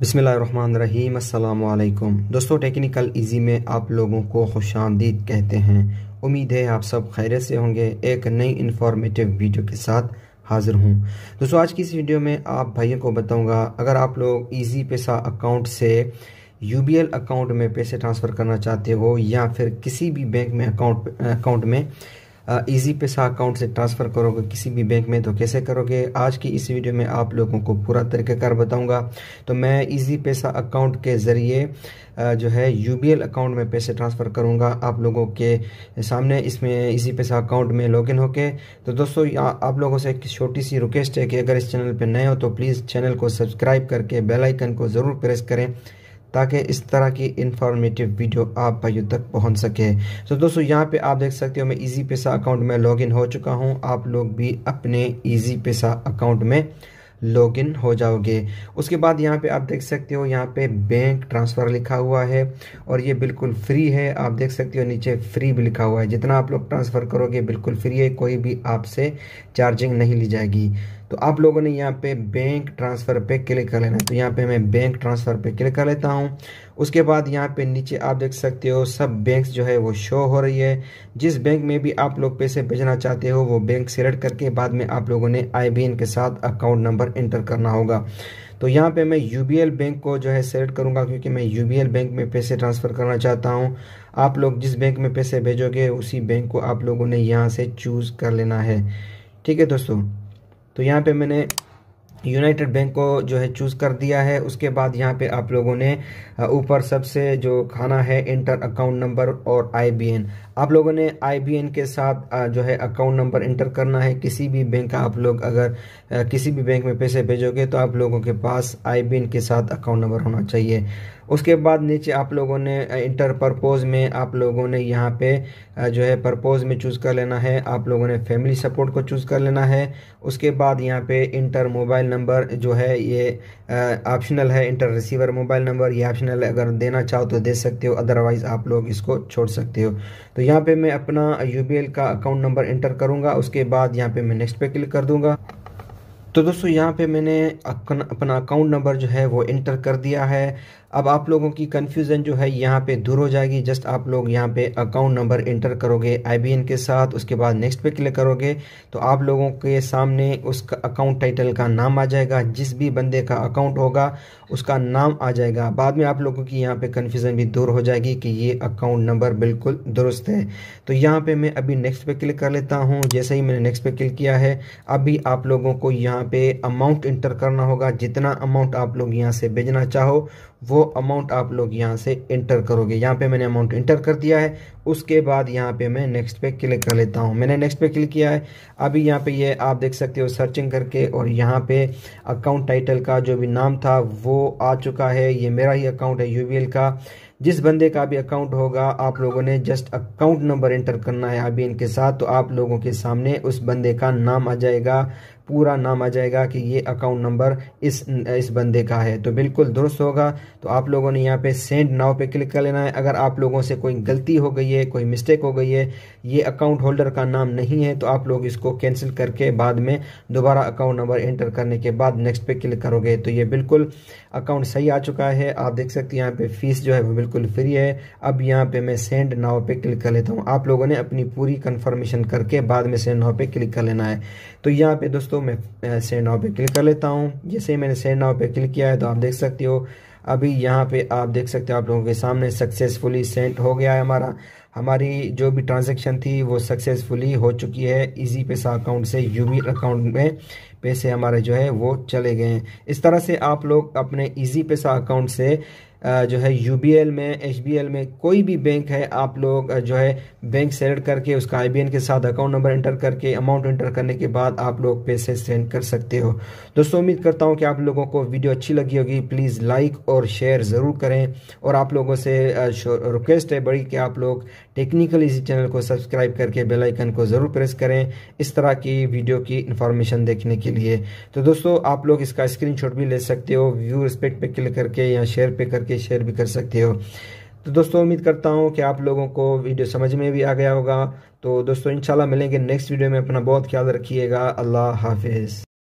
बसमीम अल्लाम दोस्तों टेक्निकल इजी में आप लोगों को खुश आमदीद कहते हैं उम्मीद है आप सब खैरत से होंगे एक नई इन्फॉर्मेटिव वीडियो के साथ हाज़िर हूँ दोस्तों आज की इस वीडियो में आप भाइयों को बताऊँगा अगर आप लोग ईजी पैसा अकाउंट से यू अकाउंट में पैसे ट्रांसफ़र करना चाहते हो या फिर किसी भी बैंक में अकाउंट अकाउंट में ईजी पैसा अकाउंट से ट्रांसफ़र करोगे किसी भी बैंक में तो कैसे करोगे आज की इस वीडियो में आप लोगों को पूरा तरीक़ाकार बताऊंगा तो मैं ईजी पैसा अकाउंट के ज़रिए जो है यू अकाउंट में पैसे ट्रांसफ़र करूंगा आप लोगों के सामने इसमें ईजी पैसा अकाउंट में लॉगिन होके तो दोस्तों आप लोगों से एक छोटी सी रिक्वेस्ट है कि अगर इस चैनल पर नए हो तो प्लीज़ चैनल को सब्सक्राइब करके बेलाइकन को ज़रूर प्रेस करें ताकि इस तरह की इंफॉर्मेटिव वीडियो आप भाइयों तक पहुंच सके तो दोस्तों यहाँ पे आप देख सकते हो मैं इजी पैसा अकाउंट में लॉगिन हो चुका हूँ आप लोग भी अपने इजी पैसा अकाउंट में लॉगिन हो जाओगे उसके बाद यहाँ पे आप देख सकते हो यहाँ पे बैंक ट्रांसफ़र लिखा हुआ है और ये बिल्कुल फ्री है आप देख सकते हो नीचे फ्री भी लिखा हुआ है जितना आप लोग ट्रांसफ़र करोगे बिल्कुल फ्री है कोई भी आपसे चार्जिंग नहीं ली जाएगी तो आप लोगों ने यहाँ पे बैंक ट्रांसफ़र पे क्लिक कर लेना है तो यहाँ पे मैं बैंक ट्रांसफ़र पे क्लिक कर लेता हूँ उसके बाद यहाँ पे नीचे आप देख सकते हो सब बैंक जो है वो शो हो रही है जिस बैंक में भी आप लोग पैसे भेजना चाहते हो वो बैंक सेलेक्ट करके बाद में आप लोगों ने आई के साथ अकाउंट नंबर इंटर करना होगा तो यहाँ पे मैं यू बैंक को जो है सेलेक्ट करूँगा क्योंकि मैं यू बैंक में पैसे ट्रांसफ़र करना चाहता हूँ आप लोग जिस बैंक में पैसे भेजोगे उसी बैंक को आप लोगों ने यहाँ से चूज़ कर लेना है ठीक है दोस्तों तो यहाँ पे मैंने यूनाइटेड बैंक को जो है चूज़ कर दिया है उसके बाद यहाँ पे आप लोगों ने ऊपर सबसे जो खाना है इंटर अकाउंट नंबर और आईबीएन आप लोगों ने आई के साथ जो है अकाउंट नंबर इंटर करना है किसी भी बैंक का आप लोग अगर किसी भी बैंक में पैसे भेजोगे तो आप लोगों के पास आई के साथ अकाउंट नंबर होना चाहिए उसके बाद नीचे आप लोगों ने इंटर परपोज़ में आप लोगों ने यहाँ पे जो है परपोज़ में चूज़ कर लेना है आप लोगों ने फैमिली सपोर्ट को चूज़ कर लेना है उसके बाद यहाँ पे इंटर मोबाइल नंबर जो है ये ऑप्शनल है इंटर रिसीवर मोबाइल नंबर ये ऑप्शनल है अगर देना चाहो तो दे सकते हो अदरवाइज़ आप लोग इसको छोड़ सकते हो तो तो यहाँ पे मैं अपना यू का अकाउंट नंबर एंटर करूँगा उसके बाद यहाँ पे मैं नेक्स्ट पे क्लिक कर दूँगा तो दोस्तों यहाँ पे मैंने अपना अकाउंट नंबर जो है वो इंटर कर दिया है अब आप लोगों की कन्फ्यूज़न जो है यहाँ पे दूर हो जाएगी जस्ट आप लोग यहाँ पे अकाउंट नंबर इंटर करोगे आई के साथ उसके बाद नेक्स्ट पे क्लिक करोगे तो आप लोगों के सामने उसका अकाउंट टाइटल का नाम आ जाएगा जिस भी बंदे का अकाउंट होगा उसका नाम आ जाएगा बाद में आप लोगों की यहाँ पर कन्फ्यूज़न भी दूर हो जाएगी कि ये अकाउंट नंबर बिल्कुल दुरुस्त है तो यहाँ पर मैं अभी नेक्स्ट पे क्लिक कर लेता हूँ जैसे ही मैंने नेक्स्ट पे क्लिक किया है अभी आप लोगों को यहाँ पर अमाउंट इंटर करना होगा जितना अमाउंट आप लोग यहाँ से भेजना चाहो वो अमाउंट आप लोग यहाँ से इंटर करोगे यहाँ पे मैंने अमाउंट इंटर कर दिया है उसके बाद यहाँ पे मैं नेक्स्ट पे क्लिक कर लेता हूँ मैंने नेक्स्ट पे क्लिक किया है अभी यहाँ पे ये आप देख सकते हो सर्चिंग करके और यहाँ पे अकाउंट टाइटल का जो भी नाम था वो आ चुका है ये मेरा ही अकाउंट है यू का जिस बंदे का भी अकाउंट होगा आप लोगों ने जस्ट अकाउंट नंबर एंटर करना है अभी इनके साथ तो आप लोगों के सामने उस बंदे का नाम आ जाएगा पूरा नाम आ जाएगा कि ये अकाउंट नंबर इस इस बंदे का है तो बिल्कुल दुरुस्त होगा तो आप लोगों ने यहाँ पे सेंड नाव पे क्लिक कर लेना है अगर आप लोगों से कोई गलती हो गई है कोई मिस्टेक हो गई है ये अकाउंट होल्डर का नाम नहीं है तो आप लोग इसको कैंसिल करके बाद में दोबारा अकाउंट नंबर एंटर करने के बाद नेक्स्ट पे क्लिक करोगे तो ये बिल्कुल अकाउंट सही आ चुका है आप देख सकते हैं यहाँ पे फीस जो है वो बिल्कुल फ्री है अब यहाँ पे मैं सेंड नाव पे क्लिक कर लेता हूँ आप लोगों ने अपनी पूरी कंफर्मेशन करके बाद में सेंड नाव पे क्लिक कर लेना है तो यहाँ पे दोस्तों मैं सेंड नाव पे क्लिक कर लेता हूँ जैसे ही मैंने सेंड नाव पे क्लिक किया है तो आप देख सकते हो अभी यहाँ पे आप देख सकते हो आप लोगों के सामने सक्सेसफुली सेंट हो गया है हमारा हमारी जो भी ट्रांजेक्शन थी वो सक्सेसफुली हो चुकी है इजी पैसा अकाउंट से यूबी अकाउंट में पैसे हमारे जो है वो चले गए हैं इस तरह से आप लोग अपने इजी पैसा अकाउंट से जो है यू में एच में कोई भी बैंक है आप लोग जो है बैंक सेलेक्ट करके उसका आई के साथ अकाउंट नंबर एंटर करके अमाउंट एंटर करने के बाद आप लोग पैसे सेंड कर सकते हो दोस्तों उम्मीद करता हूँ कि आप लोगों को वीडियो अच्छी लगी होगी प्लीज़ लाइक और शेयर ज़रूर करें और आप लोगों से रिक्वेस्ट है बड़ी कि आप लोग टेक्निकल इसी चैनल को सब्सक्राइब करके बेलाइकन को ज़रूर प्रेस करें इस तरह की वीडियो की इन्फॉर्मेशन देखने के लिए तो दोस्तों आप लोग इसका स्क्रीन भी ले सकते हो व्यू रिस्पेक्ट पर क्लिक करके या शेयर पे करके करके शेयर भी कर सकते हो तो दोस्तों उम्मीद करता हूँ कि आप लोगों को वीडियो समझ में भी आ गया होगा तो दोस्तों इंशाल्लाह मिलेंगे नेक्स्ट वीडियो में अपना बहुत ख्याल रखिएगा अल्लाह हाफिज़